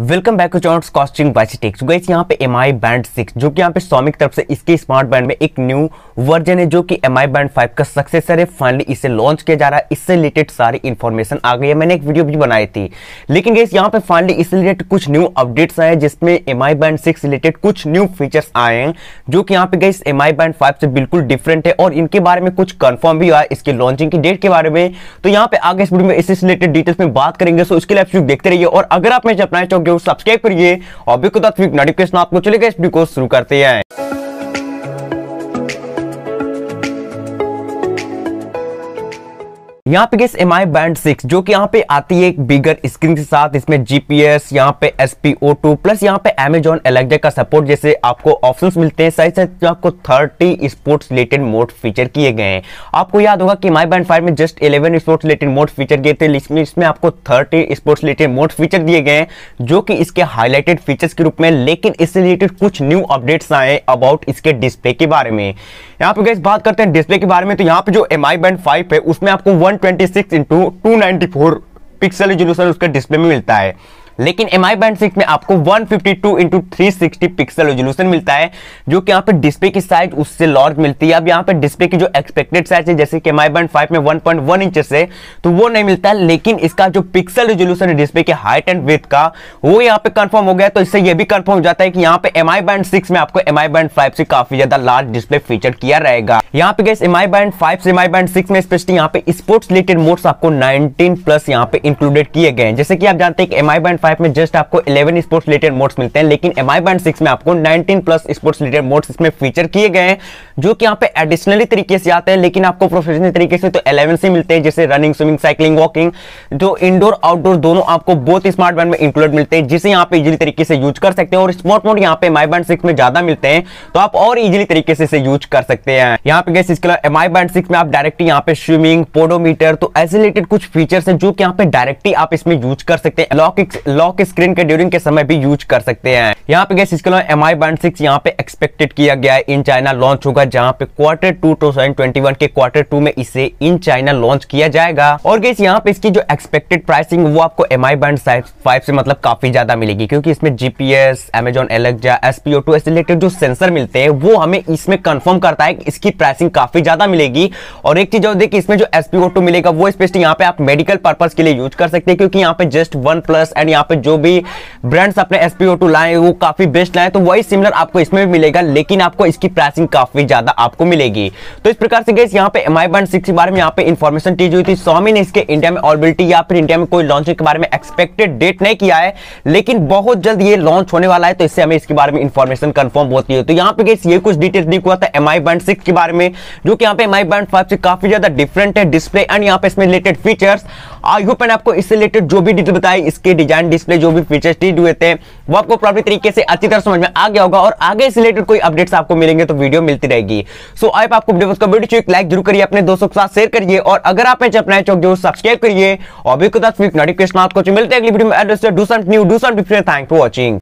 welcome back to कॉस्टिंग बाइसिटेक्स guys यहाँ पे एम आई बैंड सिक्स जो कि यहाँ पे सोमी तरफ से इसके स्मार्ट बैंड में एक न्यू वर्जन है जो कि एम आई बैंड फाइव का सक्सेसर है फाइनली इसे लॉन्च किया जा रहा है इससे रिलेटेड सारी इन्फॉर्मेशन आ गई है मैंने एक वीडियो भी बनाई थी लेकिन गाइस यहाँ पे फाइनली इससे रिलेटेड कुछ न्यू अपडेट्स आए जिसमें M I band six related कुछ न्यू फीचर्स आए हैं जो कि यहाँ पे guys M I band five से बिल्कुल डिफरेंट है और इनके बारे में कुछ कन्फर्म भी हुआ है इसके लॉन्चिंग की डेट के बारे में तो यहाँ पे आगे इस वीडियो में इससे रिलेटेड डिटेल्स में बात करेंगे सो इसके लिए आप देखते रहिए और अगर आप मैं अपना तो जरूर सब्सक्राइब करिए और बिल्कुल नोटिफिकेशन आपको चलेगा इस वीडियो को शुरू करते हैं यहाँ पे guys M I band six जो कि यहाँ पे आती है एक बिगर स्क्रीन के साथ इसमें जीपीएस यहाँ पे S P O two plus यहाँ पे एमेजोन एलेक्जा का सपोर्ट जैसे आपको ऑप्शंस मिलते हैं साथ साथ आपको 30 स्पोर्ट्स रिलेटेड मोड फीचर किए गए हैं आपको याद होगा कि माई बैंड फाइव में just 11 sports related mode feature गए थे इसमें इसमें आपको thirty sports related mode feature दिए गए हैं जो कि इसके हाईलाइटेड फीचर्स के रूप में लेकिन इससे रिलेटेड कुछ न्यू अपडेट्स आए अबाउट इसके डिस्प्ले के बारे में यहाँ पे गैस बात करते हैं डिस्प्ले के बारे में तो यहाँ पे जो एम आई बैंड फाइव है उसमें आपको one six into two pixel resolution उसके डिस्प्ले में मिलता है लेकिन एम आई बैंड सिक्स में आपको one fifty two into three sixty pixel resolution मिलता है जो कि यहाँ पे डिस्प्ले की साइज उससे लॉर्ज मिलती है अब यहाँ पे डिस्प्ले की जो एक्सपेक्टेड साइज है जैसे कि एम आई बैंड फाइव में वन पॉइंट वन इंच से तो वो नहीं मिलता है लेकिन इसका जो पिक्सल रेजोल्यूशन है डिस्प्ले के हाइट एंड वेथ का वो यहाँ पे कन्फर्म हो गया तो इससे यह भी कन्फर्म हो जाता है कि यहाँ पे एम आई बैंड सिक्स में आपको एम आई बैंड फाइव से काफी ज्यादा लार्ज डिस्प्ले फीचर किया रहेगा यहाँ पे guys M I band five से एम आई बैंड सिक्स में स्पेशली यहाँ पे स्पोर्ट्स रिलेटेड मोड्स आपको नाइनटीन प्लस यहाँ पे इंक्लूडेड किए गए हैं जैसे कि आप जानते हैं कि एम आई बैंड फाइव में जस्ट आपको 11 स्पोर्ट्स रिलेटेड मोड्स मिलते हैं लेकिन एम आई बैंड सिक्स में आपको 19 प्लस स्पोर्ट्स रिलेटेड मोड्स इसमें फीचर किए गए हैं जो कि यहाँ पे एडिशनली तरीके से आते हैं लेकिन आपको प्रोफेशनल तरीके से तो 11 से मिलते हैं जैसे रनिंग स्विमिंग साइकिलिंग वॉकिंग जो इंडोर आउटडोर दोनों आपको बहुत स्मार्ट बैंड में इंक्लूड मिलते हैं जिसे यहाँ पे इजिली तरीके से यूज कर सकते हैं और स्मार्ट मोड यहाँ पे एम आई बैंड सिक्स में ज्यादा मिलते हैं तो आप और इजिली तरीके से इसे यूज कर सकते हैं यहाँ पे गैस इसके अलावा एम आई बैंड सिक्स में आप डायरेक्टली यहाँ पे स्विमिंग पोडोमीटर तो ऐसे रिलेटेड कुछ फीचर्स हैं जो कि यहाँ पे डायरेक्टली आप इसमें यूज कर सकते हैं लॉक लॉक स्क्रीन के ड्यूरिंग के समय भी यूज कर सकते हैं यहाँ पे गैस इसके अलावा एम आई बैंड सिक्स यहाँ पे एक्सपेक्टेड किया गया है इन चाइना लॉन्च होगा जहाँ पे क्वार्टर टू टू के क्वार्टर टू में इसे इन चाइना लॉन्च किया जाएगा और गैस यहाँ पे इसकी जो एक्सपेक्टेड प्राइसिंग वो आपको एम आई बैंड फाइव से मतलब काफी ज्यादा मिलेगी क्योंकि इसमें GPS Amazon Alexa SPO two से रिलेटेड जो सेंसर मिलते हैं वो हमें इसमें कंफर्म करता है कि इसकी प्राइसिंग काफी ज्यादा मिलेगी और एक चीज और देखिए इसमें जो एसपीओ टू मिलेगा वो स्पेशली यहाँ पे आप मेडिकल पर्पज के लिए यूज कर सकते हैं क्योंकि यहाँ पे जस्ट वन प्लस एंड यहाँ पे जो भी ब्रांड्स अपने एस पी लाए वो काफ़ी बेस्ट लाए तो वही सिमिलर आपको इसमें भी मिलेगा लेकिन आपको इसकी प्राइसिंग काफ़ी ज़्यादा आपको मिलेगी तो इस प्रकार से गैस यहाँ पे एम आई बंड सिक्स के बारे में यहाँ पे इन्फॉर्मेशन टीज हुई थी स्वामी ने इसके इंडिया में ऑलबिलिटी या फिर इंडिया में कोई लॉन्चिंग के बारे में एक्सपेक्टेड डेट नहीं किया है लेकिन बहुत जल्द ये लॉन्च होने वाला है तो इससे हमें इसके बारे में इन्फॉर्मेशन कन्फर्म होती है तो यहाँ पे गैस ये कुछ डिटेल्स लीक हुआ था एम आई बैंड सिक्स के बारे में जो कि यहाँ पे एम आई बैंड फाइव से काफी ज्यादा डिफरेंट है डिस्प्ले एंड यहाँ पे इसमें related features I hope and आपको इससे रिलेटेड जो भी डिटेल बताई इसके डिजाइन डिस्प्ले जो भी फीचर्स टीड हुए थे वो आपको प्रॉपर तरीके से अच्छी तरह समझ में आ गया होगा और आगे से रिलेटेड कोई अपडेट्स आपको मिलेंगे तो वीडियो मिलती रहेगी सो so, आप आपको वीडियो एक लाइक जरूर करिए अपने दोस्तों के साथ शेयर करिए और अगर आप अपना चौक जो सब्सक्राइब करिए और भी नोटिफिकेशन आपको मिलते हैं अगली वीडियो में थैंक फॉर वॉचिंग